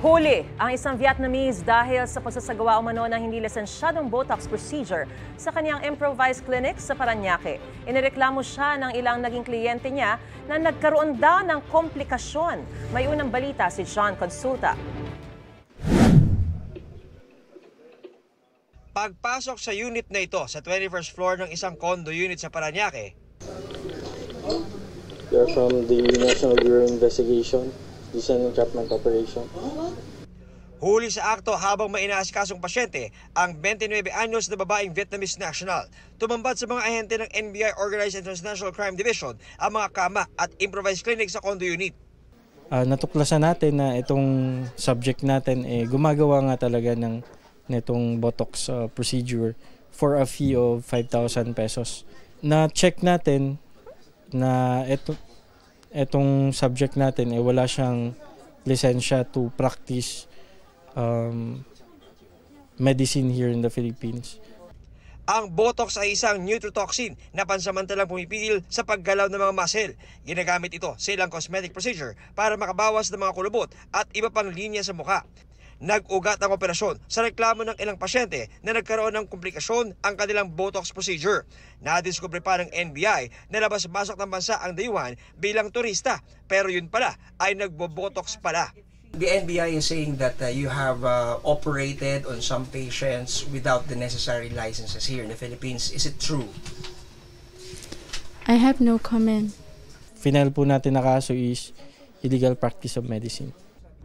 Huli ang isang Vietnamese dahil sa pagsasagawa umano ng hindi lisensyadong Botox procedure sa kanyang improvised clinic sa Paranaque. Inireklamo siya ng ilang naging kliyente niya na nagkaroon daw ng komplikasyon. May unang balita si John Consulta. Pagpasok sa unit na ito sa 21st floor ng isang condo unit sa Paranaque. We are from the National Bureau Investigation, Design Entrapment Operation. Huli sa akto habang may inaasikasong pasyente ang 29 anyos na babaeng Vietnamese national. Tumambad sa mga ahente ng NBI Organized and Transnational Crime Division ang mga kama at improvised clinic sa condo unit. Uh, natuklasan natin na itong subject natin eh, gumagawa nga talaga ng nitong Botox uh, procedure for a fee of 5,000 pesos. Na-check natin na ito, itong subject natin eh, wala siyang lisensya to practice um, medicine here in the Philippines. Ang Botox ay isang neurotoxin na pansamantalang pumipigil sa paggalaw ng mga muscle. Ginagamit ito sa ilang cosmetic procedure para makabawas ng mga kulubot at iba pang linya sa mukha. Nag-ugat ang operasyon sa reklamo ng ilang pasyente na nagkaroon ng komplikasyon ang kanilang Botox procedure. Nadiskubre pa ng NBI na labas-basak ng bansa ang dayuhan bilang turista pero yun pala ay nagbo-Botox pala. The NBI is saying that uh, you have uh, operated on some patients without the necessary licenses here in the Philippines. Is it true? I have no comment. Final po natin na kaso is illegal practice of medicine.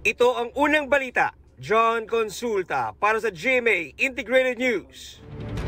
Ito ang unang balita. John Consulta para sa GMA Integrated News.